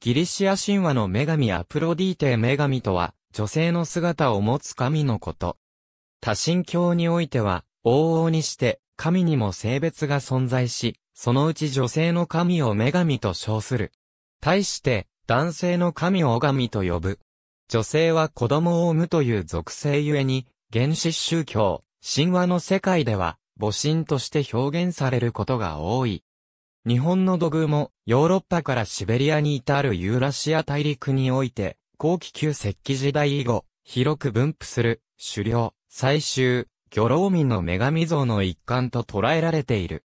ギリシア神話の女神アプロディーテ女神とは、女性の姿を持つ神のこと。多神教においては、往々にして、神にも性別が存在し、そのうち女性の神を女神と称する。対して、男性の神を女神と呼ぶ。女性は子供を産むという属性ゆえに、原始宗教、神話の世界では、母神として表現されることが多い。日本の土偶もヨーロッパからシベリアに至るユーラシア大陸において、後期旧石器時代以後、広く分布する、狩猟、採集、漁老民の女神像の一環と捉えられている。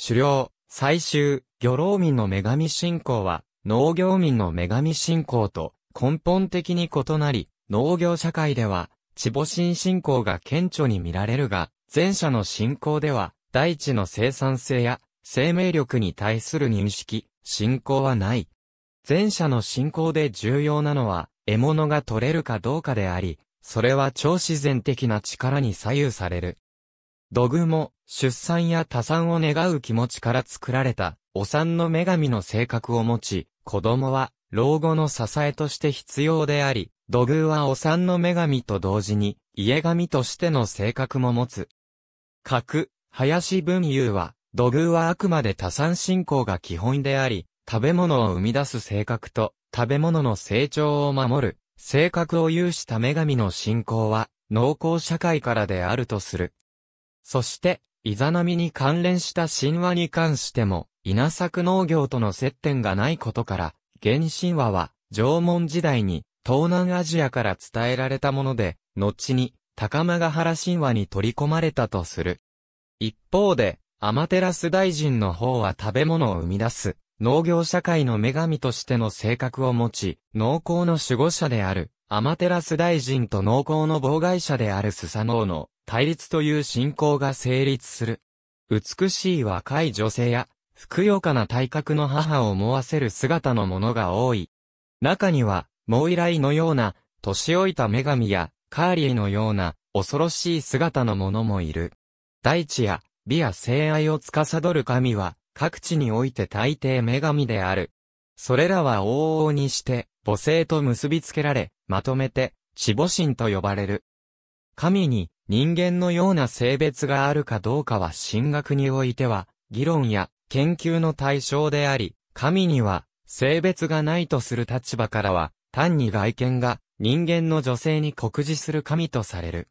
狩猟、採集、漁老民の女神信仰は、農業民の女神信仰と根本的に異なり、農業社会では、地母神信仰が顕著に見られるが、前者の信仰では、大地の生産性や生命力に対する認識、信仰はない。前者の信仰で重要なのは、獲物が取れるかどうかであり、それは超自然的な力に左右される。土偶も、出産や多産を願う気持ちから作られた、お産の女神の性格を持ち、子供は、老後の支えとして必要であり、土偶はお産の女神と同時に、家神としての性格も持つ。格、林文雄は、土偶はあくまで多産信仰が基本であり、食べ物を生み出す性格と、食べ物の成長を守る、性格を有した女神の信仰は、農耕社会からであるとする。そして、イザナミに関連した神話に関しても、稲作農業との接点がないことから、原神話は、縄文時代に、東南アジアから伝えられたもので、後に、高間ヶ原神話に取り込まれたとする。一方で、アマテラス大臣の方は食べ物を生み出す、農業社会の女神としての性格を持ち、農耕の守護者である、アマテラス大臣と農耕の妨害者であるスサノオの対立という信仰が成立する。美しい若い女性や、ふくよかな体格の母を思わせる姿のものが多い。中には、モイライのような、年老いた女神や、カーリーのような、恐ろしい姿のものもいる。大地や、美や性愛を司る神は、各地において大抵女神である。それらは往々にして、母性と結びつけられ、まとめて、死母神と呼ばれる。神に人間のような性別があるかどうかは神学においては、議論や研究の対象であり、神には性別がないとする立場からは、単に外見が人間の女性に酷似する神とされる。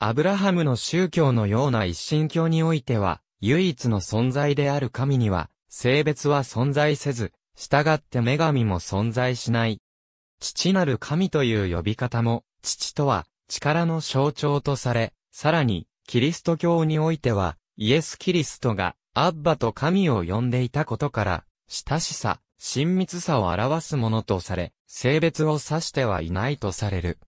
アブラハムの宗教のような一神教においては、唯一の存在である神には、性別は存在せず、従って女神も存在しない。父なる神という呼び方も、父とは、力の象徴とされ、さらに、キリスト教においては、イエス・キリストが、アッバと神を呼んでいたことから、親しさ、親密さを表すものとされ、性別を指してはいないとされる。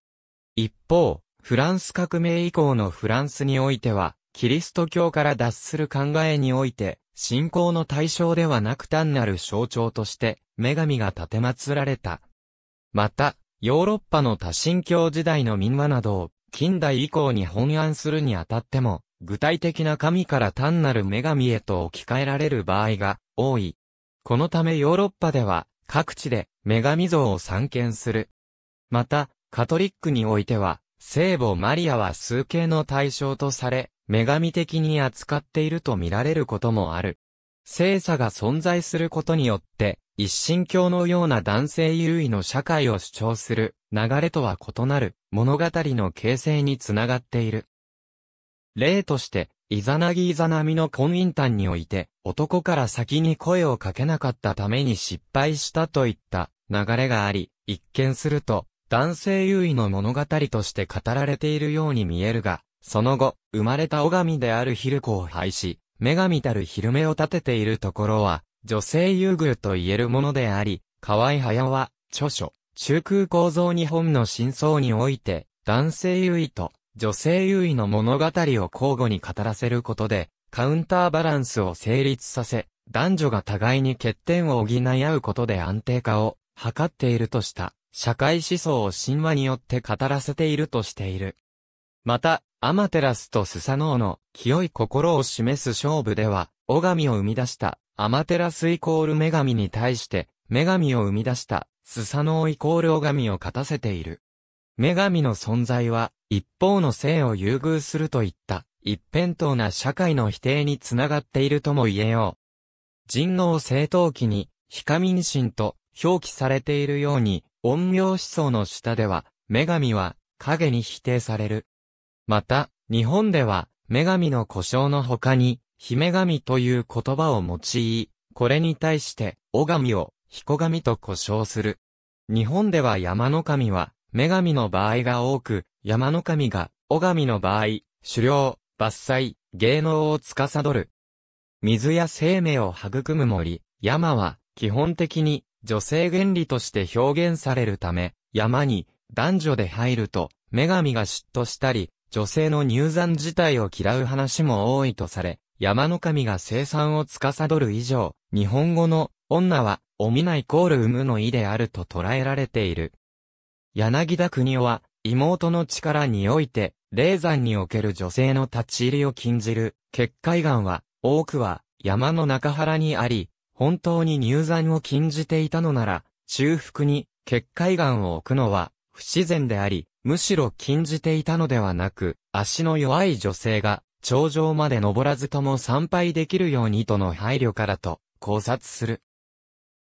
一方、フランス革命以降のフランスにおいては、キリスト教から脱する考えにおいて、信仰の対象ではなく単なる象徴として、女神が建て祀られた。また、ヨーロッパの多神教時代の民話などを、近代以降に翻案するにあたっても、具体的な神から単なる女神へと置き換えられる場合が多い。このためヨーロッパでは、各地で女神像を散見する。また、カトリックにおいては、聖母マリアは数形の対象とされ、女神的に扱っていると見られることもある。聖者が存在することによって、一神教のような男性優位の社会を主張する流れとは異なる物語の形成につながっている。例として、イザナギイザナミの婚姻譚において、男から先に声をかけなかったために失敗したといった流れがあり、一見すると、男性優位の物語として語られているように見えるが、その後、生まれた女神であるヒルコを廃止、女神たる昼目を立てているところは、女性優遇と言えるものであり、河合早は、著書、中空構造日本の真相において、男性優位と女性優位の物語を交互に語らせることで、カウンターバランスを成立させ、男女が互いに欠点を補い合うことで安定化を図っているとした。社会思想を神話によって語らせているとしている。また、アマテラスとスサノオの清い心を示す勝負では、女神を生み出したアマテラスイコール女神に対して、女神を生み出したスサノオイコール女神を勝たせている。女神の存在は、一方の性を優遇するといった、一辺倒な社会の否定につながっているとも言えよう。人王正当期に、非民神と表記されているように、陰陽思想の下では、女神は影に否定される。また、日本では、女神の故障の他に、姫神という言葉を用い、これに対して、女神を、彦神と呼称する。日本では山の神は、女神の場合が多く、山の神が、女神の場合、狩猟、伐採、芸能を司る。水や生命を育む森、山は、基本的に、女性原理として表現されるため、山に男女で入ると、女神が嫉妬したり、女性の入山自体を嫌う話も多いとされ、山の神が生産を司る以上、日本語の女は、お見ないコール産むの意であると捉えられている。柳田国夫は、妹の力において、霊山における女性の立ち入りを禁じる、結界岩は、多くは、山の中原にあり、本当に入山を禁じていたのなら、中腹に結界岩を置くのは不自然であり、むしろ禁じていたのではなく、足の弱い女性が頂上まで登らずとも参拝できるようにとの配慮からと考察する。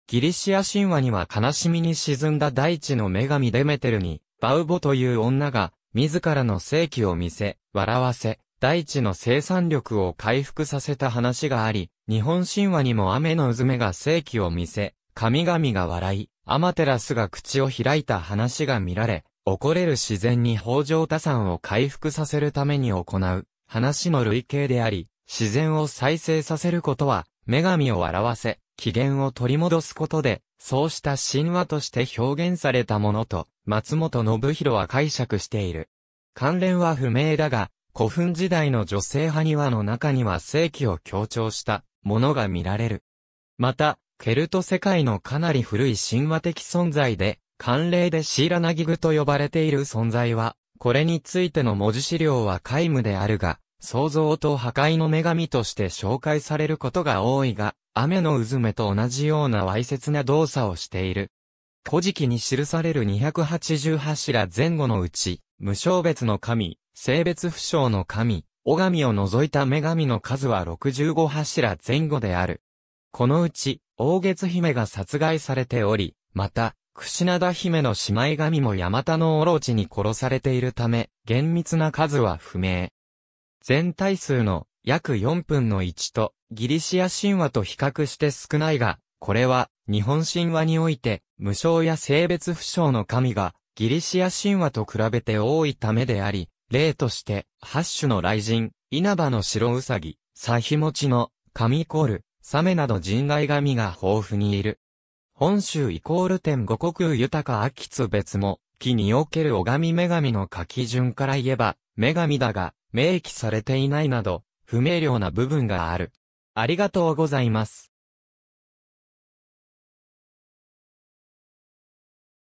ギリシア神話には悲しみに沈んだ大地の女神デメテルに、バウボという女が、自らの世紀を見せ、笑わせ、大地の生産力を回復させた話があり、日本神話にも雨のうずめが世紀を見せ、神々が笑い、アマテラスが口を開いた話が見られ、怒れる自然に豊穣多産を回復させるために行う、話の類型であり、自然を再生させることは、女神を笑わせ、機嫌を取り戻すことで、そうした神話として表現されたものと、松本信弘は解釈している。関連は不明だが、古墳時代の女性埴輪の中には世紀を強調したものが見られる。また、ケルト世界のかなり古い神話的存在で、慣例でシーラナギグと呼ばれている存在は、これについての文字資料は皆無であるが、創造と破壊の女神として紹介されることが多いが、雨の渦目と同じようなわいせつな動作をしている。古事記に記される288ら前後のうち、無性別の神、性別不詳の神、尾神を除いた女神の数は65柱前後である。このうち、大月姫が殺害されており、また、串灘姫の姉妹神もヤマタノオロチに殺されているため、厳密な数は不明。全体数の約4分の1と、ギリシア神話と比較して少ないが、これは、日本神話において、無償や性別不詳の神が、ギリシア神話と比べて多いためであり、例として、八種の雷神、稲葉の白うさぎ、サヒモチの、神コール、サメなど人外神が豊富にいる。本州イコール天五国豊か秋津別も、木における拝女神の書き順から言えば、女神だが、明記されていないなど、不明瞭な部分がある。ありがとうございます。